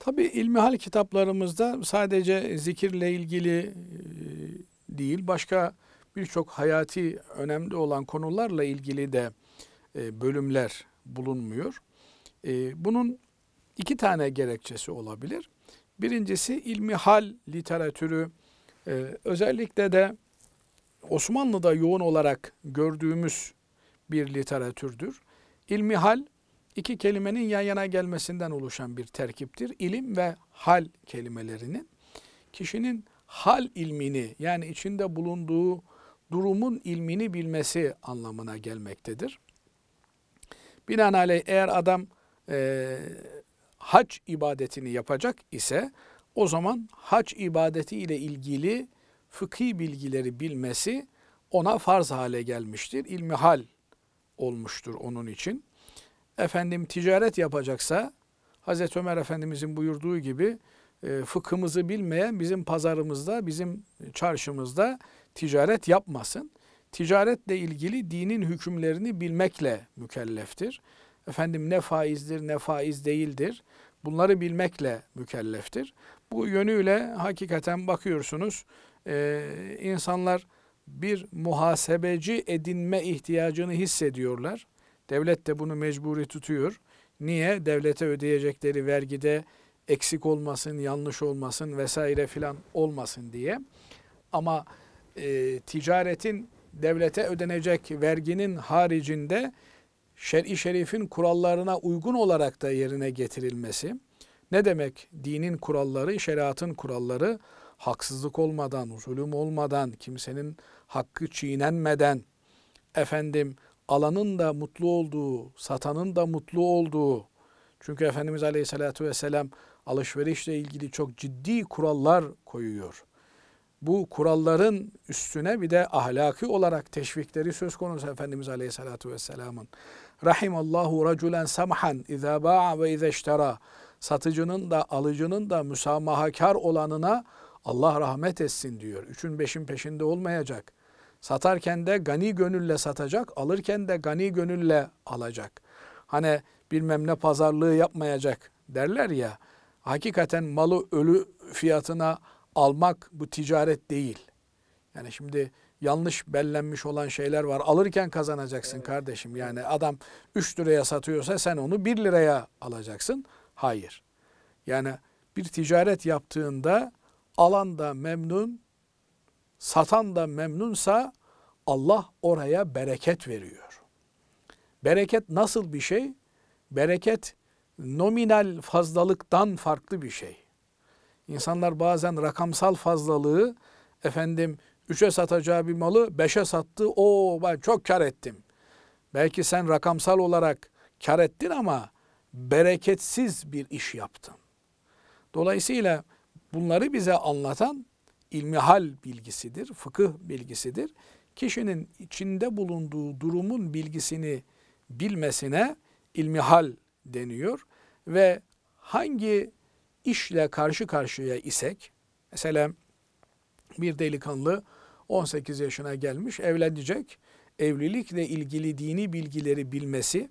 Tabi ilmihal kitaplarımızda sadece zikirle ilgili e, değil, başka birçok hayati önemli olan konularla ilgili de e, bölümler bulunmuyor. E, bunun iki tane gerekçesi olabilir. Birincisi ilmi hal literatürü özellikle de Osmanlı'da yoğun olarak gördüğümüz bir literatürdür. İlmi hal iki kelimenin yan yana gelmesinden oluşan bir terkiptir. İlim ve hal kelimelerinin kişinin hal ilmini yani içinde bulunduğu durumun ilmini bilmesi anlamına gelmektedir. Binaenaleyh eğer adam e, hac ibadetini yapacak ise o zaman hac ibadeti ile ilgili fıkhi bilgileri bilmesi ona farz hale gelmiştir. İlmi hal olmuştur onun için efendim ticaret yapacaksa Hazreti Ömer Efendimizin buyurduğu gibi e, fıkhımızı bilmeyen bizim pazarımızda, bizim çarşımızda ticaret yapmasın. Ticaretle ilgili dinin hükümlerini bilmekle mükelleftir. Efendim ne faizdir ne faiz değildir. Bunları bilmekle mükelleftir. Bu yönüyle hakikaten bakıyorsunuz e, insanlar bir muhasebeci edinme ihtiyacını hissediyorlar. Devlet de bunu mecburi tutuyor. Niye? Devlete ödeyecekleri vergide eksik olmasın, yanlış olmasın vesaire filan olmasın diye. Ama e, ticaretin devlete ödenecek verginin haricinde şer'i şerifin kurallarına uygun olarak da yerine getirilmesi. Ne demek? Dinin kuralları, şeriatın kuralları haksızlık olmadan, zulüm olmadan, kimsenin hakkı çiğnenmeden, efendim alanın da mutlu olduğu, satanın da mutlu olduğu. Çünkü Efendimiz Aleyhisselatü Vesselam alışverişle ilgili çok ciddi kurallar koyuyor. Bu kuralların üstüne bir de ahlaki olarak teşvikleri söz konusu Efendimiz Aleyhisselatü Vesselam'ın. Rahimallahu raculen samhan izâ ba'a ve izeştera. Satıcının da alıcının da müsamahakar olanına Allah rahmet etsin diyor. Üçün beşin peşinde olmayacak.'' Satarken de gani gönülle satacak, alırken de gani gönülle alacak. Hani bilmem ne pazarlığı yapmayacak derler ya. Hakikaten malı ölü fiyatına almak bu ticaret değil. Yani şimdi yanlış bellenmiş olan şeyler var. Alırken kazanacaksın evet. kardeşim. Yani adam 3 liraya satıyorsa sen onu 1 liraya alacaksın. Hayır. Yani bir ticaret yaptığında alan da memnun, satan da memnunsa Allah oraya bereket veriyor. Bereket nasıl bir şey? Bereket nominal fazlalıktan farklı bir şey. İnsanlar bazen rakamsal fazlalığı efendim 3'e satacağı bir malı 5'e sattı. O ben çok kar ettim. Belki sen rakamsal olarak kar ettin ama bereketsiz bir iş yaptın. Dolayısıyla bunları bize anlatan ilmihal bilgisidir, fıkıh bilgisidir. Kişinin içinde bulunduğu durumun bilgisini bilmesine ilmihal deniyor ve hangi işle karşı karşıya isek, mesela bir delikanlı 18 yaşına gelmiş, evlenecek, evlilikle ilgili dini bilgileri bilmesi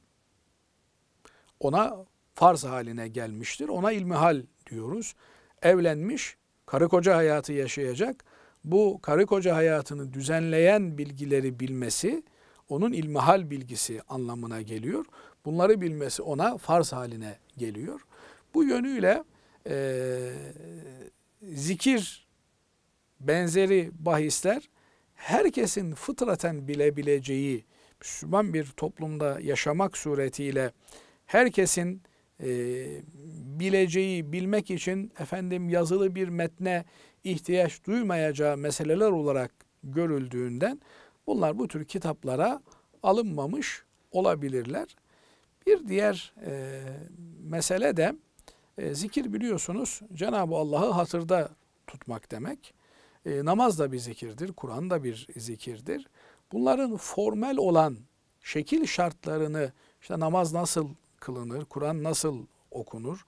ona farz haline gelmiştir. Ona ilmihal diyoruz. Evlenmiş, karı koca hayatı yaşayacak. Bu karı koca hayatını düzenleyen bilgileri bilmesi onun ilmihal bilgisi anlamına geliyor. Bunları bilmesi ona farz haline geliyor. Bu yönüyle e, zikir benzeri bahisler herkesin fıtraten bilebileceği Müslüman bir toplumda yaşamak suretiyle herkesin e, bileceği, bilmek için efendim yazılı bir metne ihtiyaç duymayacağı meseleler olarak görüldüğünden bunlar bu tür kitaplara alınmamış olabilirler. Bir diğer e, mesele de e, zikir biliyorsunuz Cenab-ı Allah'ı hatırda tutmak demek. E, namaz da bir zikirdir, Kur'an da bir zikirdir. Bunların formel olan şekil şartlarını işte namaz nasıl kılınır? Kur'an nasıl okunur?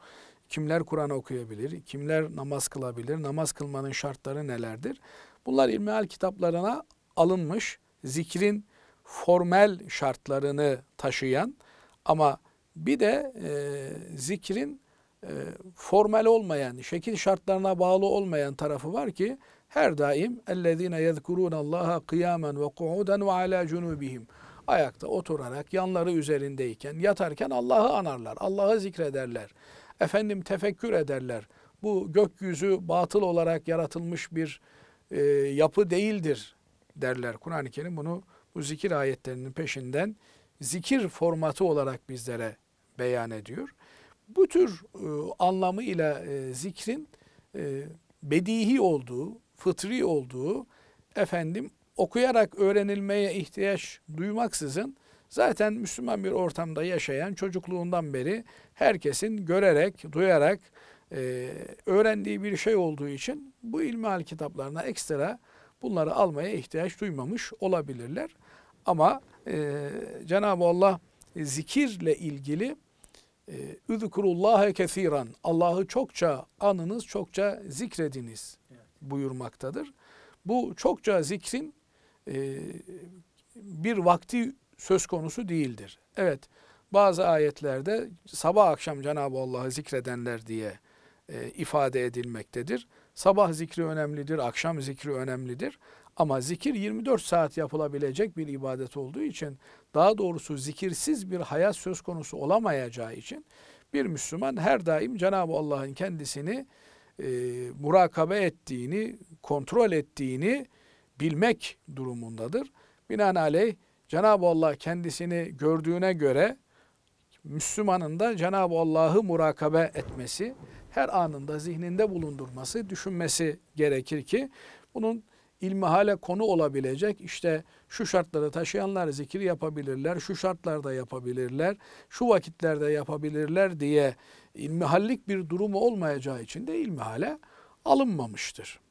Kimler Kur'an okuyabilir? Kimler namaz kılabilir? Namaz kılmanın şartları nelerdir? Bunlar ilmihal kitaplarına alınmış, zikrin formel şartlarını taşıyan ama bir de e, zikrin e, formal olmayan, şekil şartlarına bağlı olmayan tarafı var ki her daim اَلَّذ۪ينَ يَذْكُرُونَ اللّٰهَ قِيَامًا وَقُعُودًا وَعَلَى جُنُوبِهِمْ Ayakta oturarak, yanları üzerindeyken, yatarken Allah'ı anarlar, Allah'ı zikrederler. Efendim tefekkür ederler. Bu gökyüzü batıl olarak yaratılmış bir e, yapı değildir derler. Kur'an-ı Kerim bunu bu zikir ayetlerinin peşinden zikir formatı olarak bizlere beyan ediyor. Bu tür e, anlamıyla e, zikrin e, bedihi olduğu, fıtri olduğu efendim okuyarak öğrenilmeye ihtiyaç duymaksızın zaten Müslüman bir ortamda yaşayan çocukluğundan beri herkesin görerek, duyarak e, öğrendiği bir şey olduğu için bu ilmihal kitaplarına ekstra bunları almaya ihtiyaç duymamış olabilirler. Ama e, Cenab-ı Allah zikirle ilgili e, Üzkurullâhe kesiran. Allah'ı çokça anınız, çokça zikrediniz buyurmaktadır. Bu çokça zikrin e, bir vakti söz konusu değildir. Evet bazı ayetlerde sabah akşam Cenab-ı Allah'ı zikredenler diye e, ifade edilmektedir. Sabah zikri önemlidir, akşam zikri önemlidir. Ama zikir 24 saat yapılabilecek bir ibadet olduğu için daha doğrusu zikirsiz bir hayat söz konusu olamayacağı için bir Müslüman her daim Cenab-ı Allah'ın kendisini e, murakabe ettiğini, kontrol ettiğini bilmek durumundadır. Binaenaleyh Cenab-ı Allah kendisini gördüğüne göre Müslümanın da Cenab-ı Allah'ı murakabe etmesi, her anında zihninde bulundurması, düşünmesi gerekir ki bunun ilmihale konu olabilecek işte şu şartları taşıyanlar zikir yapabilirler, şu şartlarda yapabilirler, şu vakitlerde yapabilirler diye ilmihallik bir durumu olmayacağı için de ilmihale alınmamıştır.